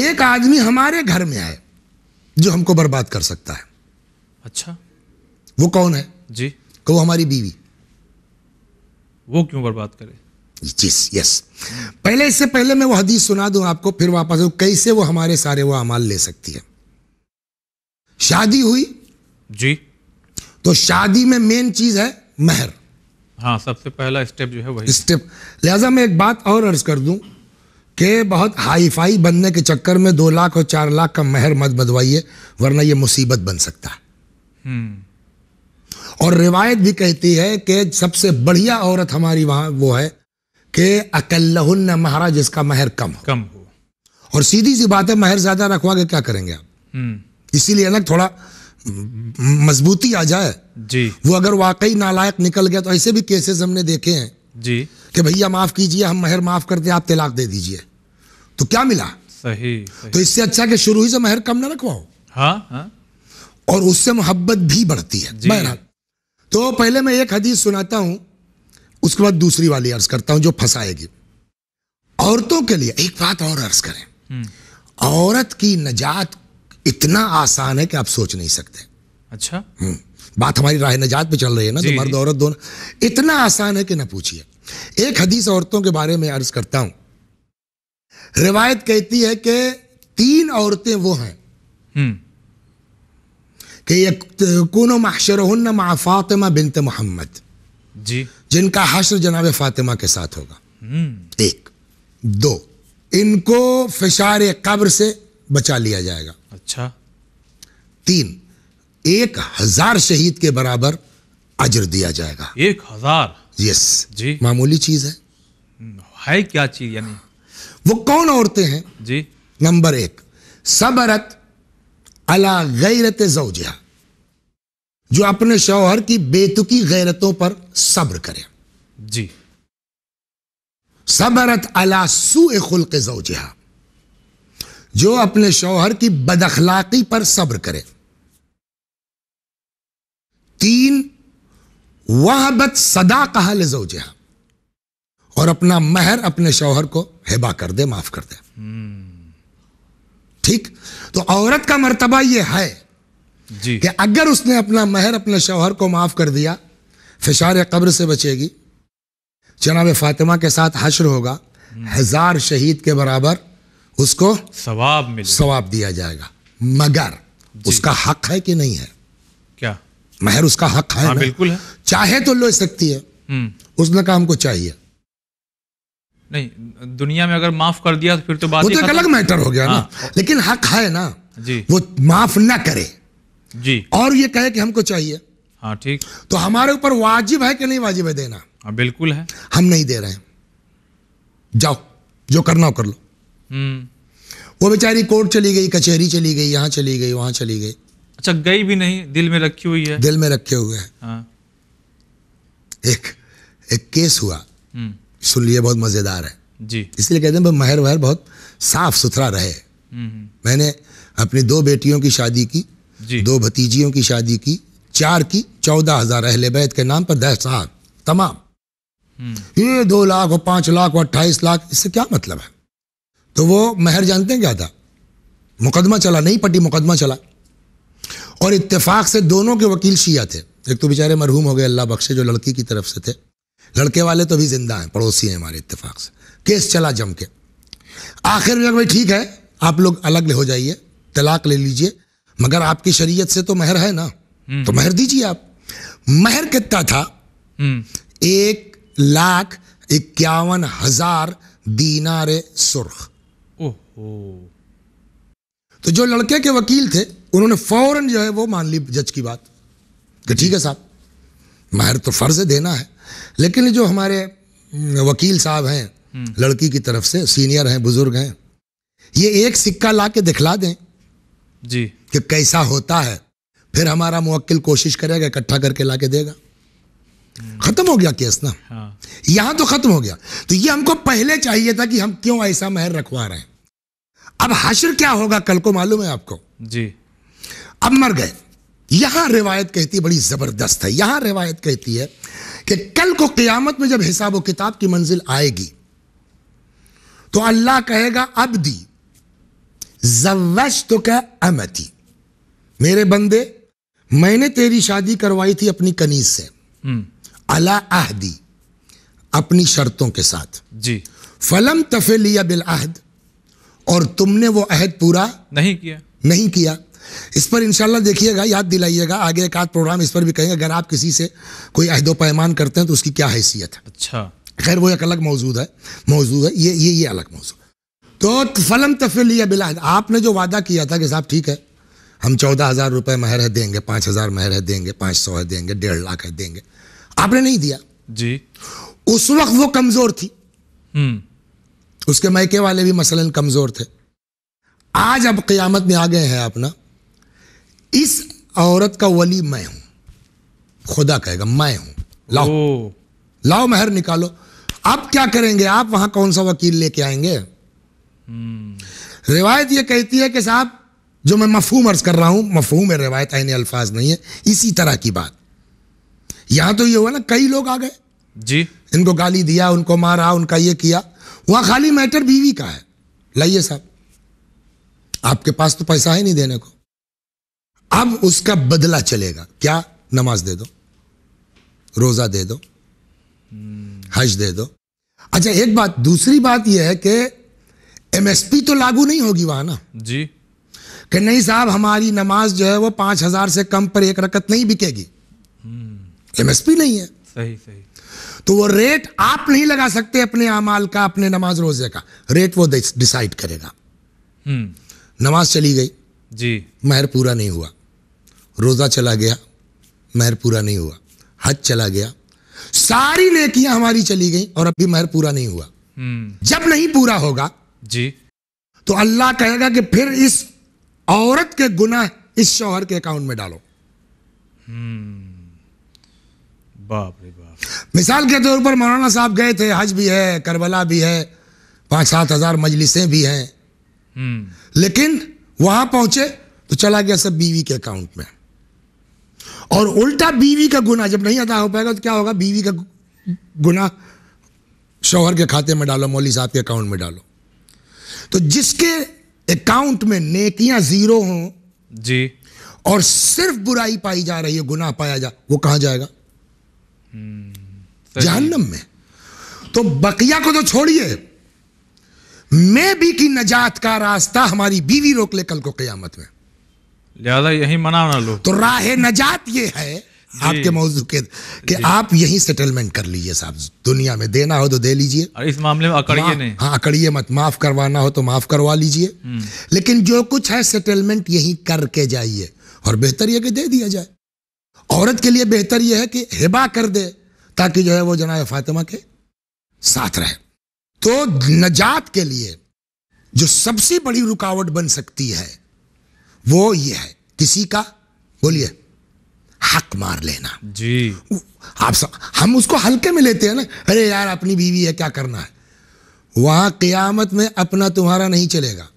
एक आदमी हमारे घर में आए जो हमको बर्बाद कर सकता है अच्छा वो कौन है जी वो हमारी बीवी वो क्यों बर्बाद करे यस यस पहले इससे पहले मैं वो हदीस सुना दूं आपको फिर वापस कैसे वो हमारे सारे वो अमाल ले सकती है शादी हुई जी तो शादी में मेन चीज है महर हाँ सबसे पहला स्टेप जो है वही स्टेप लिहाजा मैं एक बात और अर्ज कर दूं के बहुत फाई बनने के चक्कर में दो लाख और चार लाख का महर मत बदवाइए वरना ये मुसीबत बन सकता है हम्म। और रिवायत भी कहती है कि सबसे बढ़िया औरत हमारी वहां वो है कि अकल्लहुन महारा जिसका महर कम हो कम हो और सीधी सी बात है महर ज्यादा रखवा के क्या करेंगे आप हम्म। इसीलिए ना थोड़ा मजबूती आ जाए जी वो अगर वाकई नालायक निकल गया तो ऐसे भी केसेस हमने देखे हैं जी कि भैया माफ कीजिए हम मेहर माफ करते आप तलाक दे दीजिए तो क्या मिला सही, सही तो इससे अच्छा कि शुरू ही से मेहर कम ना रखवाओ हाँ, हाँ। और उससे मोहब्बत भी बढ़ती है बहरहाल तो पहले मैं एक हदीस सुनाता हूं उसके बाद दूसरी वाली अर्ज करता हूं जो फंसाएगी औरतों के लिए एक बात और अर्ज करें हम्म। औरत की नजात इतना आसान है कि आप सोच नहीं सकते अच्छा हम्म। बात हमारी राह नजात पे चल रही है ना तो मर्द औरत दोनों इतना आसान है कि ना पूछिए एक हदीस औरतों के बारे में अर्ज करता हूं रिवायत कहती है कि तीन औरतें वो हैं हम्म। कि यकून माशरहन मा फातिमा बिनते मोहम्मद जी जिनका हश्र जनाब फातिमा के साथ होगा हम्म। एक दो इनको फिशार कब्र से बचा लिया जाएगा अच्छा तीन एक हजार शहीद के बराबर अजर दिया जाएगा एक हजार यस जी मामूली चीज है है क्या चीज यानी वो कौन औरतें हैं जी नंबर एक सबरत अला गैरत जोजिया जो अपने शौहर की बेतुकी गैरतों पर सब्र करे जी सबरत अला खुल के जौजिया जो अपने शौहर की बदखलाकी पर सब्र करे तीन वह सदा कहा ले जहा और अपना महर अपने शौहर को हेबा कर दे माफ कर दे ठीक तो औरत का मर्तबा यह है जी। कि अगर उसने अपना महर अपने शौहर को माफ कर दिया फिशार कब्र से बचेगी जनाब फातिमा के साथ हश्र होगा हजार शहीद के बराबर उसको सवाब मिले सवाब दिया जाएगा मगर उसका हक है कि नहीं है महर उसका हक है हाँ, बिल्कुल है चाहे तो ले सकती है हम्म। उसने कहा हमको चाहिए नहीं दुनिया में अगर माफ कर दिया तो फिर तो बात वो तो एक अलग मैटर हो गया हाँ। ना लेकिन हक है ना जी वो माफ ना करे जी और ये कहे कि हमको चाहिए हाँ ठीक तो हमारे ऊपर वाजिब है कि नहीं वाजिब है देना हाँ बिल्कुल है हम नहीं दे रहे हैं जाओ जो करना हो कर लो हम्म। वो बेचारी कोर्ट चली गई कचहरी चली गई यहाँ चली गई वहां चली गई अच्छा गई भी नहीं दिल में रखी हुई है दिल में रखे हुए हैं हाँ। एक एक केस हुआ हम्म। सुन लिए बहुत मजेदार है जी इसलिए कहते हैं महर वहर बहुत साफ सुथरा रहे हम्म, हम्म। मैंने अपनी दो बेटियों की शादी की जी। दो भतीजियों की शादी की चार की चौदह हजार अहले बैत के नाम पर दस साल तमाम ये दो लाख और पांच लाख और अट्ठाईस लाख इससे क्या मतलब है तो वो महर जानते हैं क्या था मुकदमा चला नहीं पटी मुकदमा चला और इत्तेफाक से दोनों के वकील शिया थे एक तो बेचारे मरहूम हो गए अल्लाह बख्शे जो लड़की की तरफ से थे लड़के वाले तो भी जिंदा हैं पड़ोसी हैं हमारे इत्तेफाक से केस चला जम के आखिर में भाई ठीक है आप लोग अलग हो जाइए तलाक ले लीजिए मगर आपकी शरीयत से तो महर है ना हम्म। तो महर दीजिए आप महर कितना था हम्म। एक लाख इक्यावन हजार दीनार सुर्ख तो जो लड़के के वकील थे उन्होंने फौरन जो है वो मान ली जज की बात कि ठीक है साहब माहिर तो फर्ज है देना है लेकिन जो हमारे वकील साहब हैं हम्म। लड़की की तरफ से सीनियर हैं बुजुर्ग हैं ये एक सिक्का ला के दिखला दें जी कि कैसा होता है फिर हमारा मुक्किल कोशिश करेगा इकट्ठा करके ला के देगा हम्म। खत्म हो गया केस ना हाँ। यहां तो खत्म हो गया तो ये हमको पहले चाहिए था कि हम क्यों ऐसा महर रखवा रहे हैं अब हाशिर क्या होगा कल को मालूम है आपको जी अब मर गए यहां रिवायत कहती बड़ी जबरदस्त है यहां रिवायत कहती है कि कल को क्यामत में जब हिसाब किताब की मंजिल आएगी तो अल्लाह कहेगा अब जवश तो क्या अमती मेरे बंदे मैंने तेरी शादी करवाई थी अपनी कनीज से हम्म। अला आहदी अपनी शर्तों के साथ जी फलम लिया बिल आहद और तुमने वो अहद पूरा नहीं किया नहीं किया इस पर इंशाल्लाह देखिएगा याद दिलाइएगा आगे एक आध प्रोग्राम इस पर भी कहेंगे अगर आप किसी से कोई अहदो पैमान करते हैं तो उसकी क्या हैसियत है अच्छा खैर वो एक अलग मौजूद है मौजूद है ये ये ये अलग मौजूद तो फलम तफिल या बिला आपने जो वादा किया था कि साहब ठीक है हम चौदह हज़ार रुपये महर है देंगे पाँच हज़ार महर है देंगे पाँच सौ है देंगे डेढ़ लाख है देंगे आपने नहीं दिया जी उस वक्त वो कमज़ोर थी हम्म। उसके मैके वाले भी मसलन कमज़ोर थे आज अब क़यामत में आ गए हैं अपना इस औरत का वली मैं हूं खुदा कहेगा मैं हूं लाओ लाओ मेहर निकालो आप क्या करेंगे आप वहां कौन सा वकील लेके आएंगे हम्म। रिवायत ये कहती है कि साहब जो मैं मफहूम अर्ज कर रहा हूं मफहूम है रिवायत आईने अल्फाज नहीं है इसी तरह की बात यहां तो ये हुआ ना कई लोग आ गए जी इनको गाली दिया उनको मारा उनका ये किया वहां खाली मैटर बीवी का है लाइए साहब आपके पास तो पैसा है नहीं देने को अब उसका बदला चलेगा क्या नमाज दे दो रोजा दे दो हज दे दो अच्छा एक बात दूसरी बात यह है कि एमएसपी तो लागू नहीं होगी वहां ना जी कि नहीं साहब हमारी नमाज जो है वो पांच हजार से कम पर एक रकत नहीं बिकेगी एमएसपी हम्म। नहीं है सही सही तो वो रेट आप नहीं लगा सकते अपने अमाल का अपने नमाज रोजे का रेट वो डिसाइड करेगा हम्म। नमाज चली गई जी महर पूरा नहीं हुआ रोज़ा चला गया महर पूरा नहीं हुआ हज चला गया सारी नेकियां हमारी चली गई और अभी महर पूरा नहीं हुआ हम्म। जब नहीं पूरा होगा जी तो अल्लाह कहेगा कि फिर इस औरत के गुना इस शोहर के अकाउंट में डालो हम्म। बाप रे बाप मिसाल के तौर पर मौलाना साहब गए थे हज भी है करबला भी है पांच सात हजार मजलिसें भी हैं हम्म। लेकिन वहां पहुंचे तो चला गया सब बीवी के अकाउंट में और उल्टा बीवी का गुना जब नहीं अदा हो पाएगा तो क्या होगा बीवी का गुना शोहर के खाते में डालो मौली साहब के अकाउंट में डालो तो जिसके अकाउंट में नेकियां जीरो हों जी और सिर्फ बुराई पाई जा रही है गुना पाया जा वो कहां जाएगा हम्म, जहन्नम में तो बकिया को तो छोड़िए મે બી કી નજાત કા રસ્તા અમારી بیوی રોકલે કલ કો કયામત મે જ્યાદા યહી મનાના લો તો રાહ નજાત યે હે આપકે મૌઝૂ કે કે આપ યહી સેટલમેન્ટ કર લિએ સાબ દુનિયા મે દેના હો તો દે લિજીએ ઓર ઇસ મામલે મે અકડિયે ન હા અકડિયે મત માફ કરવાના હો તો માફ કરવા લિજીએ લેકિન જો કુછ હે સેટલમેન્ટ યહી કરકે જાઈએ ઓર બેહતરી યે કે દે દિયા જાય ઓરત કે લિયે બેહતરી યે હે કે હિબા કર દે તાકી જો હે વો જના ફાતિમા કે સાથ રહે तो नजात के लिए जो सबसे बड़ी रुकावट बन सकती है वो ये है किसी का बोलिए हक मार लेना जी आप सब हम उसको हल्के में लेते हैं ना अरे यार अपनी बीवी है क्या करना है वहां क्यामत में अपना तुम्हारा नहीं चलेगा